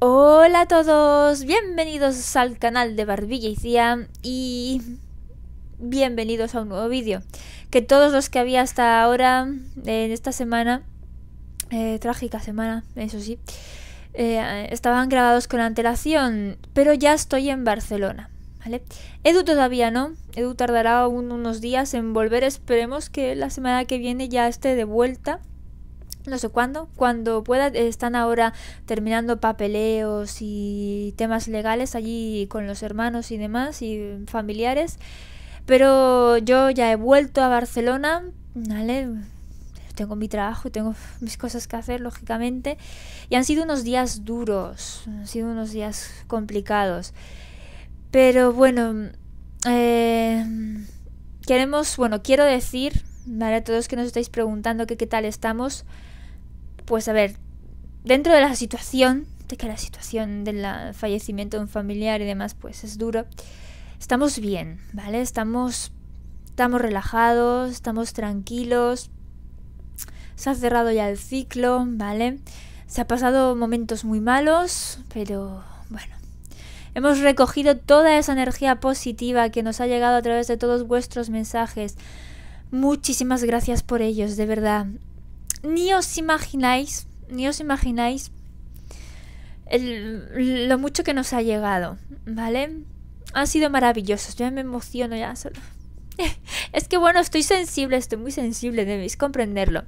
Hola a todos, bienvenidos al canal de Barbilla y Cía y bienvenidos a un nuevo vídeo. Que todos los que había hasta ahora, en esta semana, eh, trágica semana, eso sí, eh, estaban grabados con antelación, pero ya estoy en Barcelona. ¿Vale? Edu todavía no, Edu tardará aún unos días en volver, esperemos que la semana que viene ya esté de vuelta no sé cuándo, cuando pueda, están ahora terminando papeleos y temas legales allí con los hermanos y demás y familiares. Pero yo ya he vuelto a Barcelona, ¿vale? Tengo mi trabajo, tengo mis cosas que hacer, lógicamente. Y han sido unos días duros, han sido unos días complicados. Pero bueno, em, queremos, bueno, quiero decir, ¿vale? A todos que nos estáis preguntando que qué tal estamos, pues a ver, dentro de la situación, de que la situación del fallecimiento de un familiar y demás, pues es duro, estamos bien, ¿vale? Estamos, estamos relajados, estamos tranquilos, se ha cerrado ya el ciclo, ¿vale? Se ha pasado momentos muy malos, pero bueno. Hemos recogido toda esa energía positiva que nos ha llegado a través de todos vuestros mensajes. Muchísimas gracias por ellos, de verdad ni os imagináis, ni os imagináis lo mucho que nos ha llegado, ¿vale? Han sido maravillosos, yo me emociono ya solo. es que bueno, estoy sensible, estoy muy sensible, debéis comprenderlo.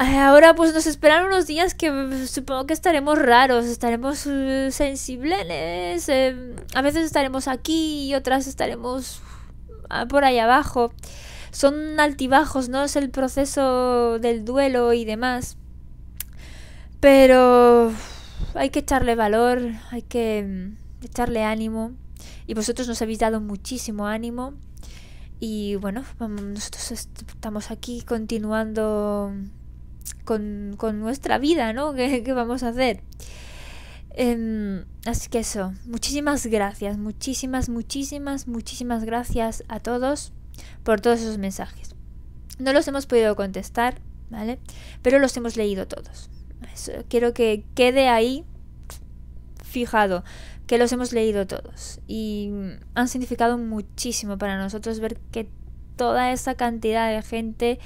Eh, ahora pues nos esperan unos días que mm, supongo que estaremos raros, estaremos uh, sensibles, eh, a veces estaremos aquí y otras estaremos uh, por ahí abajo son altibajos, ¿no? Es el proceso del duelo y demás. Pero hay que echarle valor, hay que mm, echarle ánimo. Y vosotros nos habéis dado muchísimo ánimo. Y bueno, nosotros estamos aquí continuando con, nuestra vida, ¿no? ¿Qué, vamos a hacer? Em, así que eso, muchísimas gracias, muchísimas, muchísimas, muchísimas gracias a todos por todos esos mensajes. No los hemos podido contestar, ¿vale? Pero los hemos leído todos. Eh, quiero que quede ahí fijado que los hemos leído todos y mm, han significado muchísimo para nosotros ver que toda esa cantidad de gente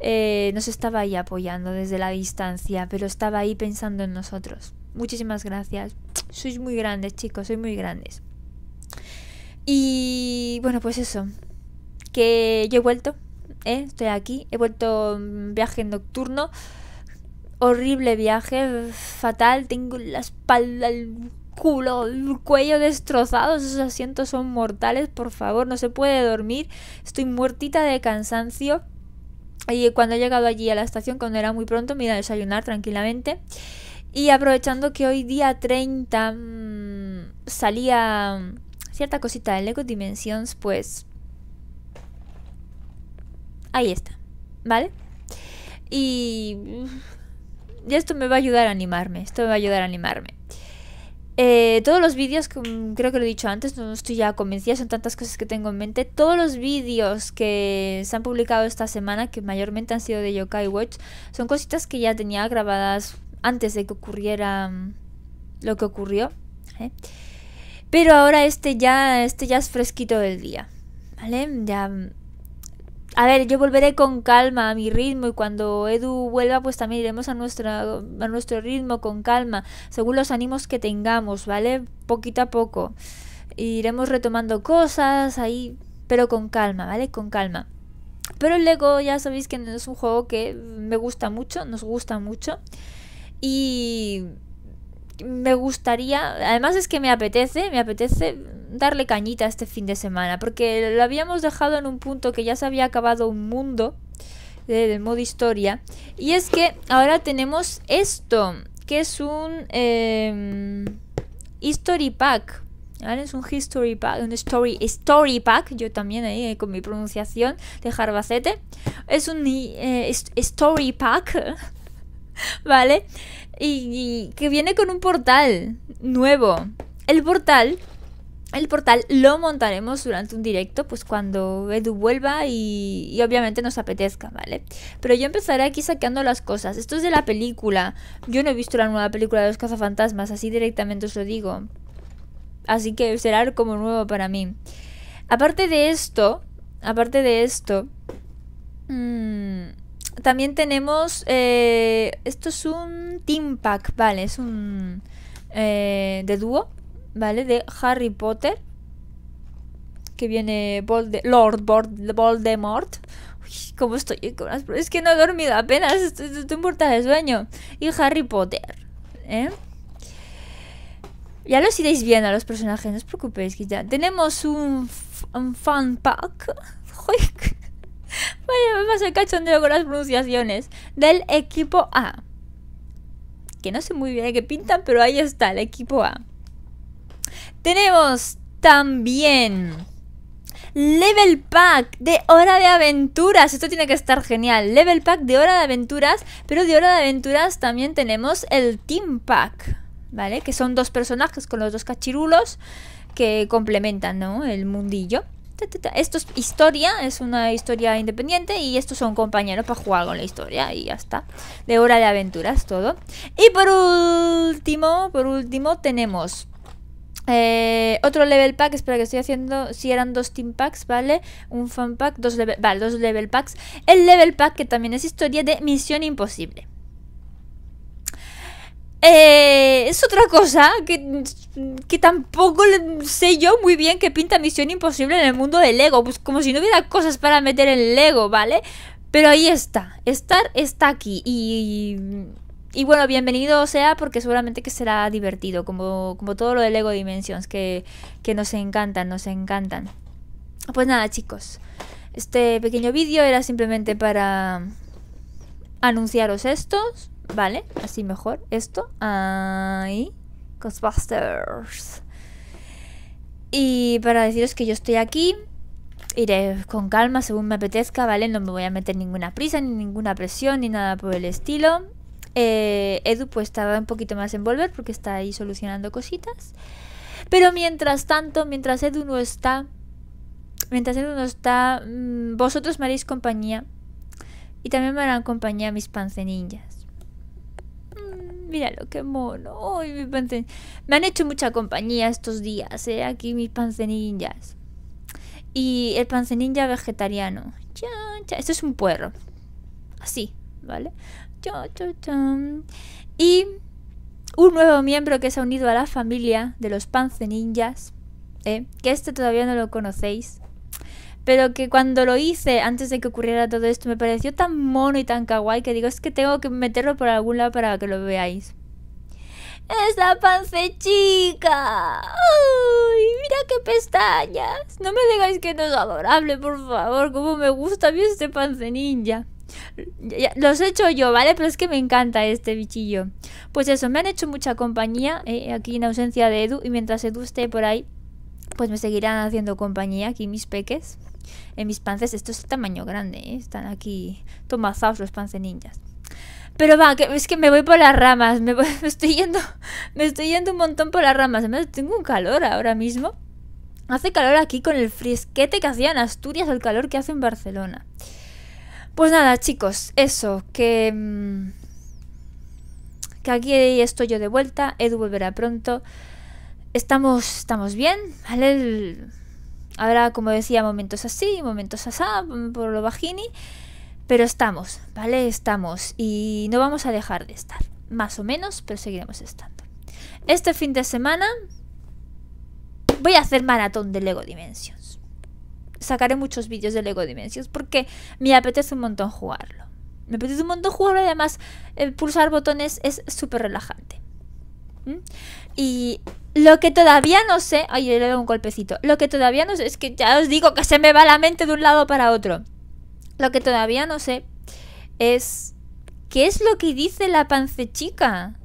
eh, nos estaba ahí apoyando desde la distancia, pero estaba ahí pensando en nosotros. Muchísimas gracias. Sois muy grandes, chicos, sois muy grandes. Y bueno, pues eso que yo he vuelto, ¿eh? estoy aquí, he vuelto mm, viaje nocturno, horrible viaje, fatal, tengo la espalda, el culo, el cuello destrozado, esos asientos son mortales, por favor, no se puede dormir, estoy muertita de cansancio. Y cuando he llegado allí a la estación, cuando era muy pronto, me iba a desayunar tranquilamente. Y aprovechando que hoy día 30 mm, salía mm, cierta cosita de Lego Dimensions, pues Ahí está, ¿vale? Y esto me va a ayudar a animarme, esto me va a ayudar a animarme. Eh, todos los vídeos, creo que lo he dicho antes, no estoy ya convencida, son tantas cosas que tengo en mente. Todos los vídeos que se han publicado esta semana, que mayormente han sido de Yokai Watch, son cositas que ya tenía grabadas antes de que ocurriera mm, lo que ocurrió. ¿eh? Pero ahora este ya, este ya es fresquito del día. ¿Vale? Ya mm, a ver, yo volveré con calma a mi ritmo y cuando Edu vuelva pues también iremos a, nuestra, a nuestro ritmo con calma, según los ánimos que tengamos, ¿vale? Poquito a poco. Iremos retomando cosas ahí, pero con calma, ¿vale? Con calma. Pero el Lego ya sabéis que es un juego que me gusta mucho, nos gusta mucho. Y me gustaría, además es que me apetece, me apetece darle cañita este fin de semana, porque lo habíamos dejado en un punto que ya se había acabado un mundo de modo historia, y es que ahora tenemos esto, que es un em, History Pack. ¿Vale? Es un history pack, un story, story pack, yo también ahí eh, con mi pronunciación de Jarbacete. Es un eh, story pack, ¿vale? y que viene con un portal nuevo. El portal el portal lo montaremos durante un directo, pues cuando Edu vuelva y, obviamente nos apetezca, ¿vale? Pero yo empezaré aquí saqueando las cosas. Esto es de la película. Yo no he visto la nueva película de los cazafantasmas, así directamente os lo digo. Así que será como nuevo para mí. Aparte de esto, aparte de esto, mm, también tenemos... Eh, esto es un team pack, ¿vale? Es un... Eh, de dúo ¿vale? De Harry Potter, que viene Lord Voldemort. Uy, ¿Cómo estoy? Es que no he dormido apenas, estoy, estoy muerta de sueño. Y Harry Potter, ¿eh? Ya los iréis viendo a los personajes, no os preocupéis que ya. Tenemos un, fan pack. Vaya, me pasa el cachondeo con las pronunciaciones. Del equipo A. Que no sé muy bien qué pintan, pero ahí está, el equipo A. Tenemos también Level Pack de Hora de Aventuras. Esto tiene que estar genial. Level Pack de Hora de Aventuras. Pero de Hora de Aventuras también tenemos el Team Pack. ¿Vale? Que son dos personajes con los dos cachirulos que complementan, ¿no? El mundillo. Esto es historia, es una historia independiente y estos son compañeros para jugar con la historia y ya está. De hora de aventuras, todo. Y por último, por último tenemos eh, otro level pack, espera que estoy haciendo, si eran dos team packs, ¿vale? Un fan pack, dos level, vale, dos level packs. El level pack que también es historia de Misión Imposible. Eh, es otra cosa que, tampoco sé yo muy bien que pinta Misión Imposible en el mundo de Lego. Pues como si no hubiera cosas para meter en Lego, ¿vale? Pero ahí está. Star está aquí y y bueno, bienvenido sea porque seguramente que será divertido, como, como todo lo de Lego Dimensions, que, que nos encantan, nos encantan. Pues nada, chicos, este pequeño vídeo era simplemente para anunciaros esto ¿vale? Así mejor, esto. Ahí, Ghostbusters. Y para deciros que yo estoy aquí, iré con calma según me apetezca, ¿vale? No me voy a meter ninguna prisa, ni ninguna presión, ni nada por el estilo. Eh, Edu pues estaba un poquito más en volver porque está ahí solucionando cositas. Pero mientras tanto, mientras Edu no está, mientras Edu no está, mm, vosotros me haréis compañía. Y también me harán compañía mis panceninjas. míralo, mm, qué mono. Me han hecho mucha compañía estos días, ¿eh? Aquí mis panceninjas. Y el panceninja vegetariano. Esto es un puerro. Así, ¿vale? Y un nuevo miembro que se ha unido a la familia de los panzeninjas, ¿eh? que este todavía no lo conocéis, pero que cuando lo hice, antes de que ocurriera todo esto, me pareció tan mono y tan kawaii que digo, es que tengo que meterlo por algún lado para que lo veáis. ¡Es la Pance chica! uy mira qué pestañas! No me digáis que no es adorable, por favor, como me gusta a mí este pance ninja. Los he hecho yo, ¿vale? Pero es que me encanta este bichillo. Pues eso, me han hecho mucha compañía eh, aquí en ausencia de Edu. Y mientras Edu esté por ahí, pues me seguirán haciendo compañía aquí mis peques. En mis pances, esto es de tamaño grande, ¿eh? Están aquí tomazados los pances Pero va, es que me voy por las ramas, me, estoy yendo, me estoy yendo un montón por las ramas. Además, tengo un calor ahora mismo. Hace calor aquí con el frisquete que hacía en Asturias, el calor que hace en Barcelona. Pues nada, chicos, eso, que... Mm, que aquí estoy yo de vuelta, Edu volverá pronto. Estamos, estamos bien, ¿vale? habrá, como decía, momentos así, momentos así mm, por lo bajini, pero estamos, ¿vale? Estamos y no vamos a dejar de estar, más o menos, pero seguiremos estando. Este fin de semana voy a hacer maratón de Lego Dimension sacaré muchos vídeos de Lego Dimensions porque me apetece un montón jugarlo. Me apetece un montón jugarlo, y además pulsar botones es súper relajante. ¿Mm? Y lo que todavía no sé, ay, le doy un golpecito, lo que todavía no sé es que ya os digo que se me va la mente de un lado para otro. Lo que todavía no sé es qué es lo que dice la chica?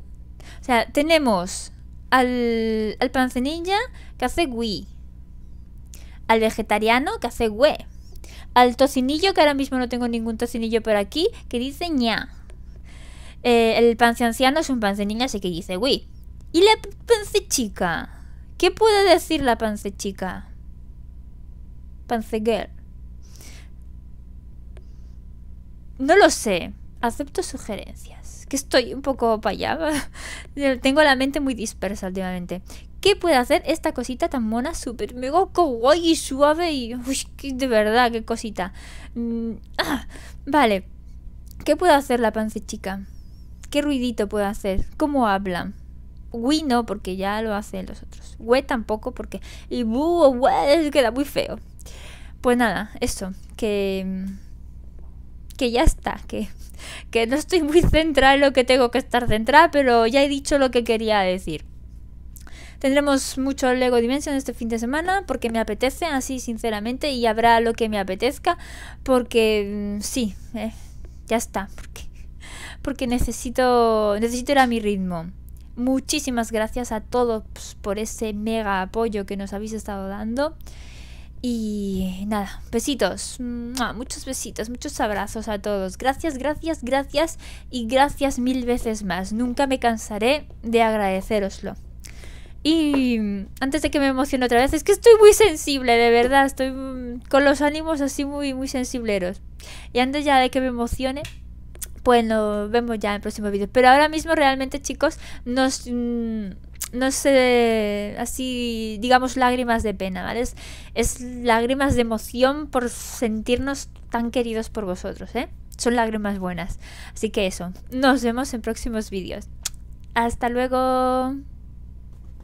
O sea, tenemos al, al pancenilla que hace Wii al vegetariano que hace güey, al tocinillo, que ahora mismo no tengo ningún tocinillo por aquí, que dice ña. Eh, el panse anciano es un panse niña, así que dice güey. ¿Y la panse chica? ¿Qué puede decir la panse chica? Panse girl. No lo sé. Acepto sugerencias. Que estoy un poco payada. Tengo la mente muy dispersa últimamente. ¿Qué puede hacer esta cosita tan mona, súper mega kawaii y suave? Y uy, de verdad, qué cosita. Mm, ah, vale. ¿Qué puede hacer la pancichica? ¿Qué ruidito puede hacer? ¿Cómo habla? Wii no, porque ya lo hacen los otros. We tampoco, porque. Y buh, we, queda muy feo. Pues nada, eso. Que. Que ya está. Que, que no estoy muy centrada en lo que tengo que estar centrada, pero ya he dicho lo que quería decir. Tendremos mucho Lego Dimension este fin de semana porque me apetece, así sinceramente, y habrá lo que me apetezca porque mm, sí, eh, ya está, porque, porque necesito, necesito ir a mi ritmo. Muchísimas gracias a todos pues, por ese mega apoyo que nos habéis estado dando. Y nada, besitos, muchos besitos, muchos abrazos a todos. Gracias, gracias, gracias y gracias mil veces más. Nunca me cansaré de agradeceroslo. Y antes de que me emocione otra vez, es que estoy muy sensible, de verdad, estoy con los ánimos así muy, muy sensibleros. Y antes ya de que me emocione, pues nos vemos ya en el próximo vídeo. Pero ahora mismo realmente, chicos, nos... Mm, no sé, así digamos lágrimas de pena, ¿vale? Es, es lágrimas de emoción por sentirnos tan queridos por vosotros, ¿eh? Son lágrimas buenas. Así que eso, nos vemos en próximos vídeos. Hasta luego.